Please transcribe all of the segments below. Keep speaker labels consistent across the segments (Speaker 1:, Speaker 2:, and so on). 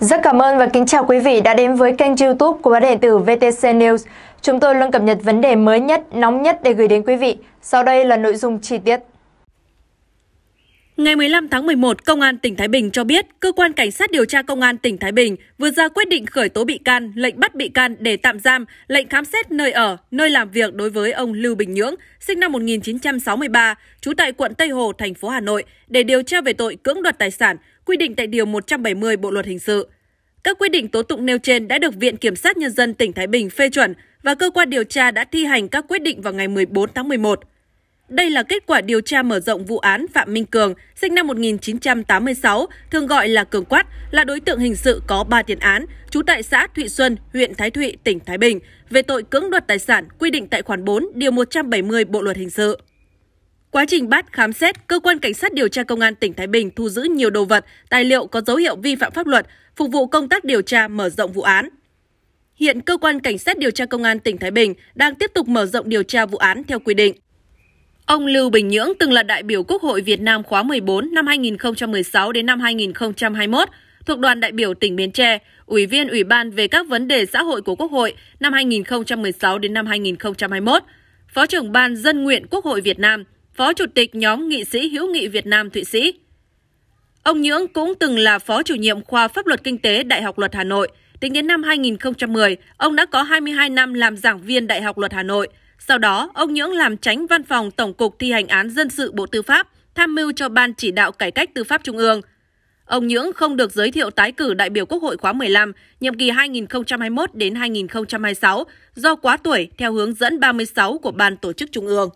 Speaker 1: Rất cảm ơn và kính chào quý vị đã đến với kênh youtube của báo điện tử VTC News. Chúng tôi luôn cập nhật vấn đề mới nhất, nóng nhất để gửi đến quý vị. Sau đây là nội dung chi tiết.
Speaker 2: Ngày 15 tháng 11, Công an tỉnh Thái Bình cho biết, Cơ quan Cảnh sát điều tra Công an tỉnh Thái Bình vừa ra quyết định khởi tố bị can, lệnh bắt bị can để tạm giam, lệnh khám xét nơi ở, nơi làm việc đối với ông Lưu Bình Nhưỡng, sinh năm 1963, trú tại quận Tây Hồ, thành phố Hà Nội, để điều tra về tội cưỡng đoạt tài sản, quy định tại Điều 170 Bộ Luật Hình sự. Các quyết định tố tụng nêu trên đã được Viện Kiểm sát Nhân dân tỉnh Thái Bình phê chuẩn và cơ quan điều tra đã thi hành các quyết định vào ngày 14 tháng 11. Đây là kết quả điều tra mở rộng vụ án Phạm Minh Cường, sinh năm 1986, thường gọi là Cường Quát, là đối tượng hình sự có 3 tiền án, trú tại xã Thụy Xuân, huyện Thái Thụy, tỉnh Thái Bình, về tội cưỡng đoạt tài sản quy định tại khoản 4, điều 170 Bộ Luật Hình sự. Quá trình bắt khám xét, cơ quan cảnh sát điều tra công an tỉnh Thái Bình thu giữ nhiều đồ vật, tài liệu có dấu hiệu vi phạm pháp luật, phục vụ công tác điều tra mở rộng vụ án. Hiện cơ quan cảnh sát điều tra công an tỉnh Thái Bình đang tiếp tục mở rộng điều tra vụ án theo quy định. Ông Lưu Bình Nhưỡng từng là đại biểu Quốc hội Việt Nam khóa 14 năm 2016 đến năm 2021 thuộc đoàn đại biểu tỉnh Bến Tre, Ủy viên Ủy ban về các vấn đề xã hội của Quốc hội năm 2016 đến năm 2021, Phó trưởng ban dân nguyện Quốc hội Việt Nam Phó Chủ tịch nhóm nghị sĩ hữu nghị Việt Nam Thụy Sĩ. Ông Nhưỡng cũng từng là Phó chủ nhiệm khoa Pháp luật Kinh tế Đại học Luật Hà Nội. Tính đến năm 2010, ông đã có 22 năm làm giảng viên Đại học Luật Hà Nội. Sau đó, ông Nhưỡng làm tránh văn phòng Tổng cục thi hành án dân sự Bộ Tư pháp, tham mưu cho Ban chỉ đạo cải cách tư pháp Trung ương. Ông Nhưỡng không được giới thiệu tái cử đại biểu Quốc hội khóa 15, nhiệm kỳ 2021 đến 2026, do quá tuổi theo hướng dẫn 36 của Ban tổ chức Trung ương.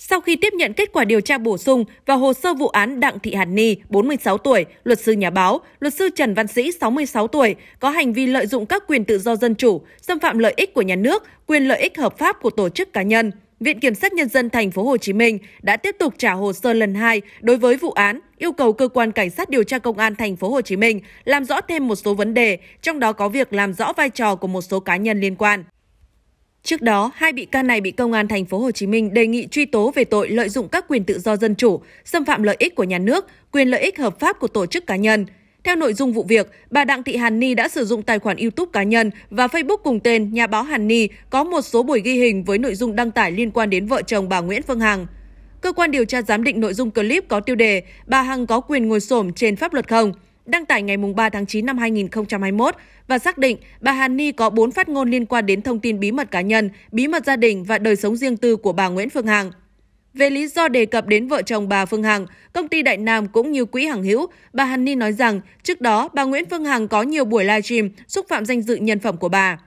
Speaker 2: Sau khi tiếp nhận kết quả điều tra bổ sung và hồ sơ vụ án Đặng Thị Hàn Ni, 46 tuổi, luật sư nhà báo, luật sư Trần Văn Sĩ, 66 tuổi, có hành vi lợi dụng các quyền tự do dân chủ, xâm phạm lợi ích của nhà nước, quyền lợi ích hợp pháp của tổ chức cá nhân. Viện Kiểm sát Nhân dân Thành phố Hồ Chí Minh đã tiếp tục trả hồ sơ lần 2 đối với vụ án, yêu cầu cơ quan cảnh sát điều tra công an Thành phố Hồ Chí Minh làm rõ thêm một số vấn đề, trong đó có việc làm rõ vai trò của một số cá nhân liên quan. Trước đó, hai bị can này bị công an thành phố Hồ Chí Minh đề nghị truy tố về tội lợi dụng các quyền tự do dân chủ, xâm phạm lợi ích của nhà nước, quyền lợi ích hợp pháp của tổ chức cá nhân. Theo nội dung vụ việc, bà Đặng Thị Hàn Ni đã sử dụng tài khoản YouTube cá nhân và Facebook cùng tên nhà báo Hàn Ni có một số buổi ghi hình với nội dung đăng tải liên quan đến vợ chồng bà Nguyễn Phương Hằng. Cơ quan điều tra giám định nội dung clip có tiêu đề Bà Hằng có quyền ngồi xổm trên pháp luật không? đăng tải ngày 3 tháng 9 năm 2021 và xác định bà Hàn Ni có 4 phát ngôn liên quan đến thông tin bí mật cá nhân, bí mật gia đình và đời sống riêng tư của bà Nguyễn Phương Hằng. Về lý do đề cập đến vợ chồng bà Phương Hằng, công ty Đại Nam cũng như quỹ Hằng Hữu, bà Hàn Ni nói rằng trước đó bà Nguyễn Phương Hằng có nhiều buổi livestream xúc phạm danh dự nhân phẩm của bà.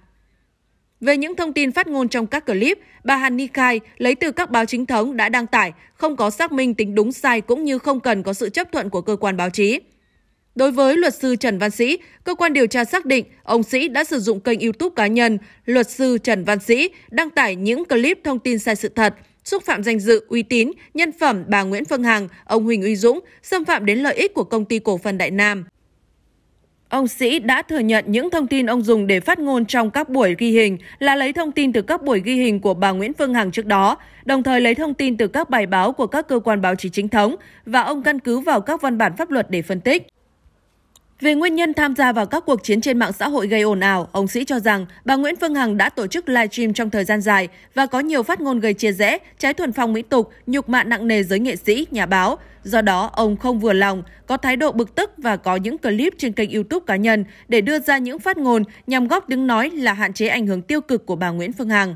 Speaker 2: Về những thông tin phát ngôn trong các clip, bà Hàn Ni khai lấy từ các báo chính thống đã đăng tải, không có xác minh tính đúng sai cũng như không cần có sự chấp thuận của cơ quan báo chí. Đối với luật sư Trần Văn Sĩ, cơ quan điều tra xác định ông Sĩ đã sử dụng kênh YouTube cá nhân Luật sư Trần Văn Sĩ đăng tải những clip thông tin sai sự thật, xúc phạm danh dự, uy tín, nhân phẩm bà Nguyễn Phương Hằng, ông Huỳnh Uy Dũng, xâm phạm đến lợi ích của công ty cổ phần Đại Nam. Ông Sĩ đã thừa nhận những thông tin ông dùng để phát ngôn trong các buổi ghi hình là lấy thông tin từ các buổi ghi hình của bà Nguyễn Phương Hằng trước đó, đồng thời lấy thông tin từ các bài báo của các cơ quan báo chí chính thống và ông căn cứ vào các văn bản pháp luật để phân tích. Về nguyên nhân tham gia vào các cuộc chiến trên mạng xã hội gây ồn ào, ông Sĩ cho rằng bà Nguyễn Phương Hằng đã tổ chức live stream trong thời gian dài và có nhiều phát ngôn gây chia rẽ, trái thuần phong mỹ tục, nhục mạ nặng nề giới nghệ sĩ, nhà báo. Do đó, ông không vừa lòng, có thái độ bực tức và có những clip trên kênh YouTube cá nhân để đưa ra những phát ngôn nhằm góp đứng nói là hạn chế ảnh hưởng tiêu cực của bà Nguyễn Phương Hằng.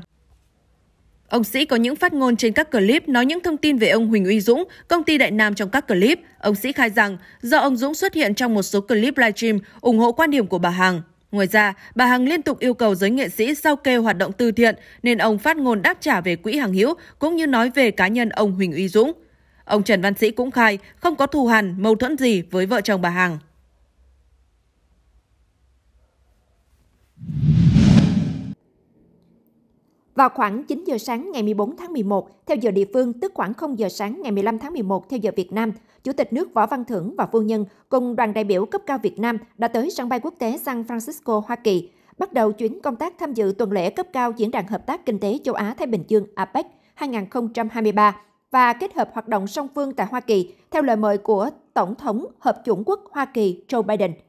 Speaker 2: Ông Sĩ có những phát ngôn trên các clip nói những thông tin về ông Huỳnh Uy Dũng, công ty Đại Nam trong các clip. Ông Sĩ khai rằng do ông Dũng xuất hiện trong một số clip livestream ủng hộ quan điểm của bà Hằng. Ngoài ra, bà Hằng liên tục yêu cầu giới nghệ sĩ sau kê hoạt động từ thiện nên ông phát ngôn đáp trả về quỹ hàng hữu cũng như nói về cá nhân ông Huỳnh Uy Dũng. Ông Trần Văn Sĩ cũng khai không có thù hằn, mâu thuẫn gì với vợ chồng bà Hằng.
Speaker 1: Vào khoảng 9 giờ sáng ngày 14 tháng 11, theo giờ địa phương, tức khoảng 0 giờ sáng ngày 15 tháng 11 theo giờ Việt Nam, Chủ tịch nước Võ Văn Thưởng và Phu Nhân cùng đoàn đại biểu cấp cao Việt Nam đã tới sân bay quốc tế San Francisco, Hoa Kỳ, bắt đầu chuyến công tác tham dự tuần lễ cấp cao Diễn đàn Hợp tác Kinh tế Châu Á-Thái Bình Dương APEC 2023 và kết hợp hoạt động song phương tại Hoa Kỳ theo lời mời của Tổng thống Hợp chủng quốc Hoa Kỳ Joe Biden –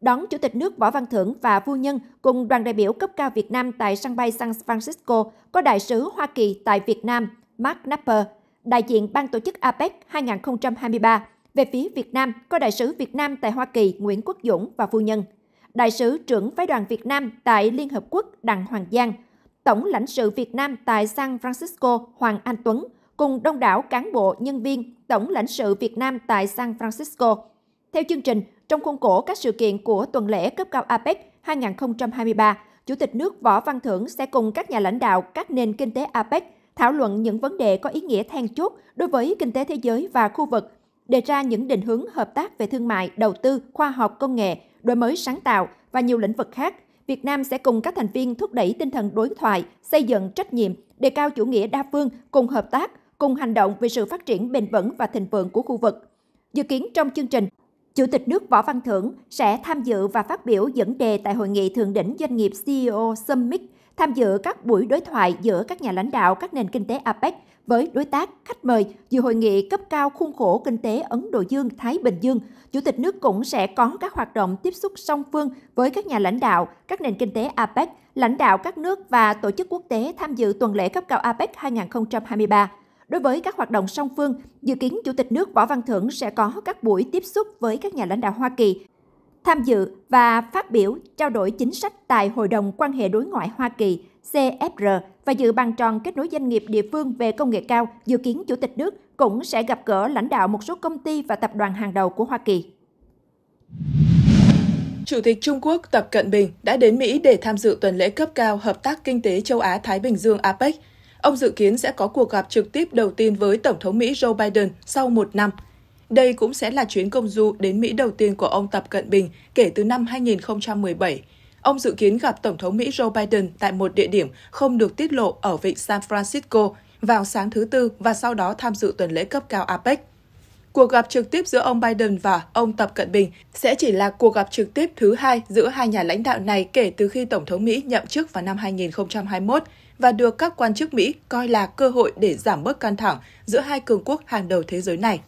Speaker 1: đón Chủ tịch nước Võ Văn Thưởng và phu nhân cùng đoàn đại biểu cấp cao Việt Nam tại sân bay San Francisco có đại sứ Hoa Kỳ tại Việt Nam Mark Napper, đại diện Ban tổ chức APEC 2023. Về phía Việt Nam, có đại sứ Việt Nam tại Hoa Kỳ Nguyễn Quốc Dũng và phu nhân, đại sứ trưởng phái đoàn Việt Nam tại Liên Hợp Quốc Đặng Hoàng Giang, tổng lãnh sự Việt Nam tại San Francisco Hoàng Anh Tuấn cùng đông đảo cán bộ, nhân viên, tổng lãnh sự Việt Nam tại San Francisco. Theo chương trình, trong khuôn khổ các sự kiện của tuần lễ cấp cao APEC 2023, Chủ tịch nước Võ Văn Thưởng sẽ cùng các nhà lãnh đạo các nền kinh tế APEC thảo luận những vấn đề có ý nghĩa then chốt đối với kinh tế thế giới và khu vực, đề ra những định hướng hợp tác về thương mại, đầu tư, khoa học công nghệ, đổi mới sáng tạo và nhiều lĩnh vực khác. Việt Nam sẽ cùng các thành viên thúc đẩy tinh thần đối thoại, xây dựng trách nhiệm, đề cao chủ nghĩa đa phương, cùng hợp tác, cùng hành động vì sự phát triển bền vững và thịnh vượng của khu vực. Dự kiến trong chương trình, Chủ tịch nước Võ Văn Thưởng sẽ tham dự và phát biểu dẫn đề tại Hội nghị Thượng đỉnh Doanh nghiệp CEO Summit, tham dự các buổi đối thoại giữa các nhà lãnh đạo các nền kinh tế APEC với đối tác, khách mời dự hội nghị cấp cao khuôn khổ kinh tế Ấn Độ Dương-Thái Bình Dương. Chủ tịch nước cũng sẽ có các hoạt động tiếp xúc song phương với các nhà lãnh đạo, các nền kinh tế APEC, lãnh đạo các nước và tổ chức quốc tế tham dự tuần lễ cấp cao APEC 2023. Đối với các hoạt động song phương, dự kiến Chủ tịch nước Võ Văn Thưởng sẽ có các buổi tiếp xúc với các nhà lãnh đạo Hoa Kỳ, tham dự và phát biểu trao đổi chính sách tại Hội đồng quan hệ đối ngoại Hoa Kỳ CFR và dự bàn tròn kết nối doanh nghiệp địa phương về công nghệ cao, dự kiến Chủ tịch nước cũng sẽ gặp gỡ lãnh đạo một số công ty và tập đoàn hàng đầu của Hoa Kỳ.
Speaker 3: Chủ tịch Trung Quốc Tập Cận Bình đã đến Mỹ để tham dự tuần lễ cấp cao Hợp tác Kinh tế Châu Á-Thái Bình Dương APEC – Ông dự kiến sẽ có cuộc gặp trực tiếp đầu tiên với Tổng thống Mỹ Joe Biden sau một năm. Đây cũng sẽ là chuyến công du đến Mỹ đầu tiên của ông Tập Cận Bình kể từ năm 2017. Ông dự kiến gặp Tổng thống Mỹ Joe Biden tại một địa điểm không được tiết lộ ở vịnh San Francisco vào sáng thứ Tư và sau đó tham dự tuần lễ cấp cao APEC. Cuộc gặp trực tiếp giữa ông Biden và ông Tập Cận Bình sẽ chỉ là cuộc gặp trực tiếp thứ hai giữa hai nhà lãnh đạo này kể từ khi Tổng thống Mỹ nhậm chức vào năm 2021 và được các quan chức Mỹ coi là cơ hội để giảm bớt căng thẳng giữa hai cường quốc hàng đầu thế giới này.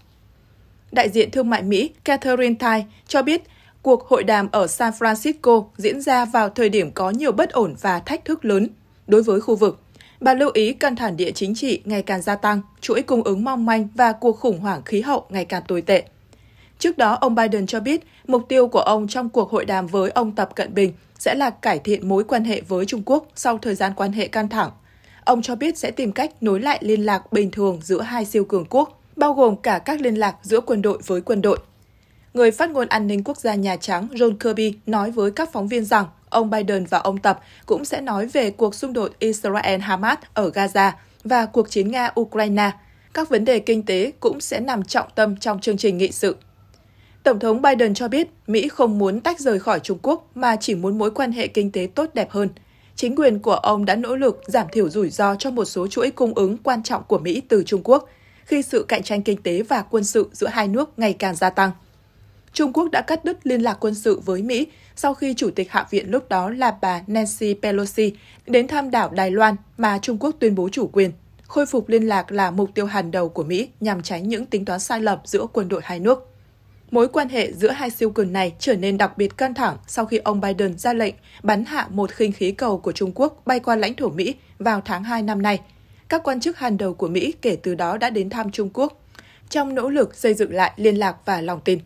Speaker 3: Đại diện thương mại Mỹ Catherine Tai cho biết cuộc hội đàm ở San Francisco diễn ra vào thời điểm có nhiều bất ổn và thách thức lớn đối với khu vực. Bà lưu ý căng thẳng địa chính trị ngày càng gia tăng, chuỗi cung ứng mong manh và cuộc khủng hoảng khí hậu ngày càng tồi tệ. Trước đó, ông Biden cho biết mục tiêu của ông trong cuộc hội đàm với ông Tập Cận Bình sẽ là cải thiện mối quan hệ với Trung Quốc sau thời gian quan hệ căng thẳng. Ông cho biết sẽ tìm cách nối lại liên lạc bình thường giữa hai siêu cường quốc, bao gồm cả các liên lạc giữa quân đội với quân đội. Người phát ngôn an ninh quốc gia Nhà Trắng John Kirby nói với các phóng viên rằng ông Biden và ông Tập cũng sẽ nói về cuộc xung đột Israel-Hamas ở Gaza và cuộc chiến Nga-Ukraine. Các vấn đề kinh tế cũng sẽ nằm trọng tâm trong chương trình nghị sự. Tổng thống Biden cho biết Mỹ không muốn tách rời khỏi Trung Quốc mà chỉ muốn mối quan hệ kinh tế tốt đẹp hơn. Chính quyền của ông đã nỗ lực giảm thiểu rủi ro cho một số chuỗi cung ứng quan trọng của Mỹ từ Trung Quốc khi sự cạnh tranh kinh tế và quân sự giữa hai nước ngày càng gia tăng. Trung Quốc đã cắt đứt liên lạc quân sự với Mỹ sau khi Chủ tịch Hạ viện lúc đó là bà Nancy Pelosi đến thăm đảo Đài Loan mà Trung Quốc tuyên bố chủ quyền. Khôi phục liên lạc là mục tiêu hàng đầu của Mỹ nhằm tránh những tính toán sai lầm giữa quân đội hai nước. Mối quan hệ giữa hai siêu cường này trở nên đặc biệt căng thẳng sau khi ông Biden ra lệnh bắn hạ một khinh khí cầu của Trung Quốc bay qua lãnh thổ Mỹ vào tháng 2 năm nay. Các quan chức hàng đầu của Mỹ kể từ đó đã đến thăm Trung Quốc trong nỗ lực xây dựng lại liên lạc và lòng tin.